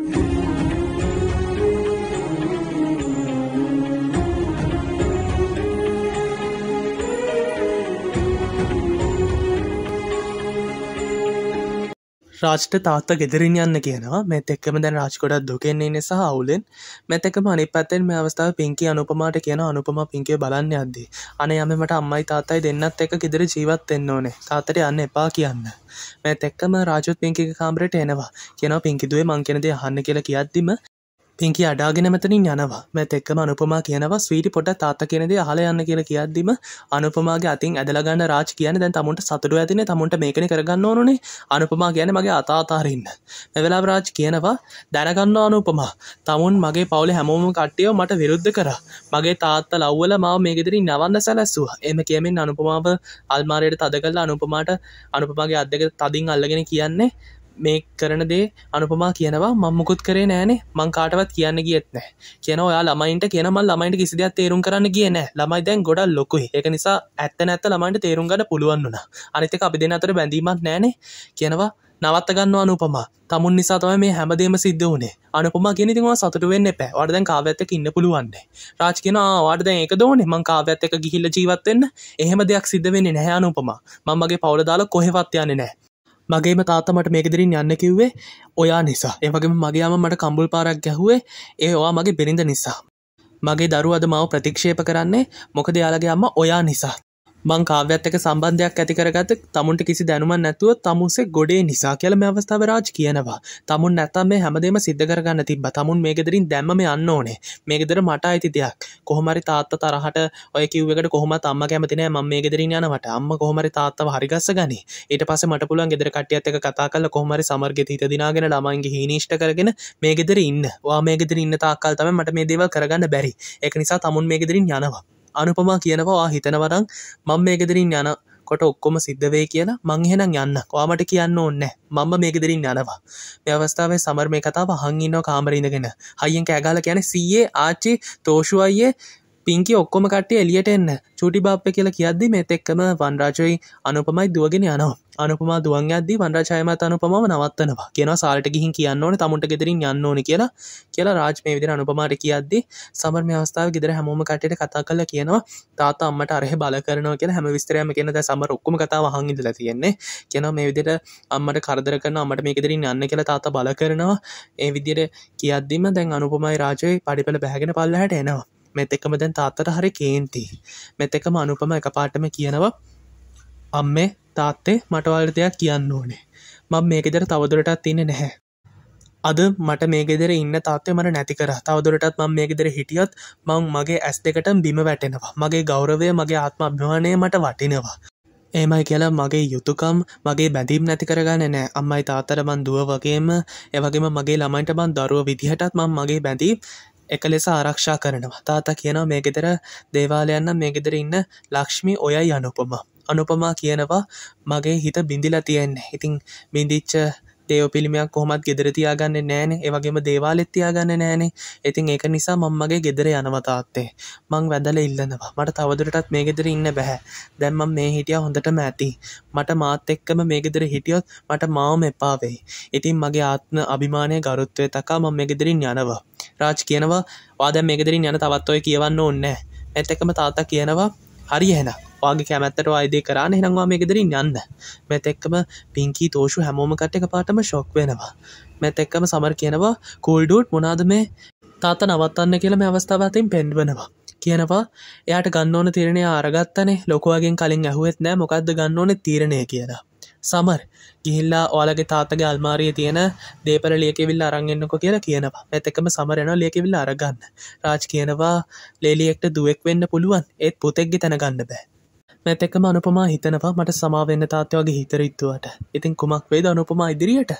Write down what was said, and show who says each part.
Speaker 1: Yeah. රාජ්ට තාත්තා ගෙදරින් යන්න කියනවා මෙත් එක්කම දැන් රාජ්කොඩත් දුකෙන්නේ නිසා අවුලෙන් මෙතකම අනි පැත්තෙන් මේ අවස්ථාව පින්කි අනුපමාට කියන අනුපම පින්කේ බලන්න අද්දි අන යමට අම්මයි තාතයි දෙන්නත් එක ගෙදර ජීවත් එන්න ඕනේ තාතට යන්න එපා කියන්න මෙත් එක්කම රාජුත් පින්කි කාම්රට එනවා කියනවා පින්කිදුවේ මං කෙනද හන්න කියලා කියද්දිම පින්කි අඩාගෙන මෙතනින් යනවා මැත එක්කම අනුපමා කියනවා ස්වීටි පොට තාත්ත කෙනෙද හල යන්න කියලා කියද්දිම අනුපමාගේ අතින් ඇදලගන්න රාජ් කියන දැන් තමුන්ට සතුටු ඇතින තමුන්ට මේකන කරගන්න ඕනේ අනුපමා කියන මගේ අතාතාරන්න මෙවෙලා රාජ් කියනවා දැනගන්න අනුපමා තමුන් මගේ පවුල හැමෝම කට්ටියෝ මට විරුද්ධ කර මගේ තාත්ත ලව්වල මාව මේගෙදරින් නවන්න සැලැස්සුවා එම කියමෙන් අනුපමාව අල්මාරයට තද කල්ලා අනුපමාට අනුපමාගේ අදක තදින් අල්ලගෙන කියන්නේ මේ කරන දේ අනුපමා කියනවා මම්මකුත් කරේ නෑනේ මං කාටවත් කියන්න ගියත් නෑ කියන ඔයා ළමයින්ට කියනම ළමයිට කිසිදයක් තේරුම් කරන්න කිය නෑ ළමයි දැන් ගොඩල් ලොකුයි එක නිසා ඇත්ත නැත්ත ළමයිට තේරුම් ගන්න පුළුවන් වුණා අනිතක අපි දෙන අතර බැඳීමක් නෑනේ කියනවා නවත්තගන්න අනුපමා තමුන් නිසා තම මේ හැමදේම සිද්ධ වනේ අනුපමා ගෙනනිතිවා සතුට වෙන්න පෑ වඩදැන් කාවඇත්තක ඉන්න පුළුවන්න්නේ රාජ් කියෙන ආවාඩද ඒක දෝන මං කාවඇත්තක ගිහිල්ල ජීවත්වෙන්න එහෙම දෙයක් සිද්ධ වෙන්නේ නැහැ අනුපමා මංමගේ පවුලදාල කොහෙවත්යන්නේ නෑ මගේම තාත්තමට මේකෙදරින් යන්න කිව්වේ ඔයා නිසා ඒවගේම මගේයාම මට කම්බුල් පාරක් ගැහුවේ ඒ ඔයා මගේ බිරිඳ නිසා මගේ දරුවද මව ප්‍රතික්ෂේප කරන්නේ මොකද යාලගේ අම්ම ඔයා නිසා මං කාව්‍යත්තක සම්බන්ධයක් ඇතිකරගත තමුන්ට කිසි දැනුම නැතුව තමුසේ ගොඩේ නිසා කියලම අවස්ථාව රාජ් කියනවා තමුන් නැතම් මේ හැමදේම සිද්ධකරගන්න තිබ තමුන් මේ ගෙදරින් දැම්ම යන්න ඕනේ මේ ගෙදර මට අයිති දෙයක් කොහොමරි තාත්ත තරහට ඔය කිව්වට කොහොම අම්ම කැමතිනෑ ම මේ ගෙදරින් යනවට අම්ම කොහොමරි තාත්තව හරිගස්ස ගනි ඊට පස මට පුළුවන් ගෙදර කටියත් එක කතා කල කොහමරි සමර්ග හිත දිනාගෙන ළමයින්ගේ හිනිෂ්ට කරගෙන මේ ගෙදර ඉන්න වා මේ ගෙදර ඉන්න තාක්කල් තම මට මේ දේවල් කරගන්න බැරි එක නිසා තමුන් මේ ගෙදරින් යනවා අනුපමා කියනවා හිතනවරං මං මේකෙදරින් යන කොට ඔක්කොම සිද්ධවේ කියලා මං එහෙනම් යන්න කොමට කියන්න ඕන්න මම මේකෙදරින් යනවා මේ අවස්ථාවේ සමර් මේ කතාව හංගින්නෝ කාමරඉඳගෙන හයියෙන් කෑගාල කියන සයේ ආච්චි තෝෂු අයියේ පිංකි ඔක්කොම කට්ටේ එලියට එන්න චුටි බාප්ප කියලා කියද්දි මේ තෙක්කම වන්රාජයි අනුපමයි දුවගෙන යනවා අනුපමා දුවන් ඇද්දී පන්රාචායමත් අනුපමාව නවත්තනවා කියෙන සාලට ගිහින් කියන්න ඕන තමුට ගෙදරින් යන්න ඕන කියලා කියලා රාජ් මේ විදිර අනුපමාට කියද්දි සමර්ම අවස්ථාව ගෙදර හැමෝම කටට කතා කල කියනවා තාත අම්මට අරහ බල කරන කියෙන හැම විස්තරයම කියෙන ද සමර ඔක්කම කතාව හංගිදල තියෙන්නේ කියෙන මේ විදිට අම්මට කරදර කරන අමට මේ ගෙදරින් යන්න කියලා තාත බල කරනවා ඒ විදිර කියද්දිම දැන් අනුපමයි රාජය පඩිපල බැහැගෙන පල්ලහට එනවා මෙත එකම දැන් තාත්තට හරි කේන්ති මෙත එකම අනුපම එක පාටම කියනවා අම්මේ තාත්තේ මටවල් දෙයක් කියන්න ඕනේ මං මේකෙදර තවදුරටත් තින්න නැහැ අද මට මේගෙදර ඉන්න තාත්තේ මට නැති කර තවදුරටත් මං මේගෙදර හිටියත් මං මගේ ඇස් දෙකට බිම වැටෙනවා මගේ ගෞරවය මගේ ආත්ම අභ්‍යවානය මට වටිනවා ඒමයි කියලා මගේ යුතුකම් මගේ බැඳීම් නැති කරගන්න නෑ අම්මයි තාතර මන් දුව වගේම එවගේම මගේ ළමයින්ට බන් දරුව විදිහටත් මං මගේ බැඳී එක ලෙස ආරක්ෂා කරනවා තාතා කියනවා මේගෙදර දේවාලයන්න මේගෙදර ඉන්න ලක්ෂ්මි ඔයයි යනුපම අනුපමා කියනවා මගේ හිත බිඳිලා තියෙන් ඉතිං බිඳිච්ච දේව පිළිමයක් කොහොමත් ගෙදරතියාගන්න නෑන ඒවගේම දේවාලෙත්තියාගන්න නෑනේ ඉතින් ඒක නිසා මංමගේ ගෙදර යනවතාත්තේ මං වැදල ඉල්ලනවා මට තවදුරටත් මේ ගෙදර ඉන්න බැහැ දැම්මම් මේ හිටිය හොඳටම ඇති මට මාත් එක්කම මේ ගෙදර හිටියොත් මට මාවම එපාවෙයි ඉතින් මගේ ආත්ම අභිමානය ගරුත්වය තකා මං මේ ගෙදරින් යනවා රාජ් කියනවා වාදැ මේ ගෙදරින් යන තවත්වය කියවන්න ඕන්නෑ ඇත්තකම තාතා කියනවා හරි එහෙනම් වාගේ කැමැත්තට අයිදේ කරන්න හෙනවා මේ ගෙදරින් යන්න මෙත එක්කම පිංකී තෝෂු හැමෝම කට එක පාටම ශොක් වෙනවා මෙත එක්කම සමර කියනවා කෝල්ඩෝට් මොනාද මේ තාත නවත්තන්න කියලම අවස්ථාවතින් පෙන්වනවා කියනවා එයට ගන්නඕන තිරණය ආරගත්තනේ ලොකුවගෙන් කලින් ඇහුවෙත් නෑ මොකක්ද ගන්නඕන තීරණය කියලා සමර් ගිහිල්ලා ඕලගේ තාතගේ අල්මාරිය තියෙන දේපල ලියකෙවිල් අරගෙන්න්නකො කියලා කියනවා ඇතකම සමරෙන ලියකෙවිල් අරගන්න රාජ් කියනවා ලෙලියෙක්ට දුවෙක් වෙන්න පුළුවන් ඒත් පුතෙක්ගෙ තැනගන්න බෑ මෙතෙක්ම අනුපමා හිතනවා මට සමාවෙන්න තාත්්‍යවගේ හිතරිත්තුවට ඉතින් කුමක් වේද අනුපමා ඉදිරියට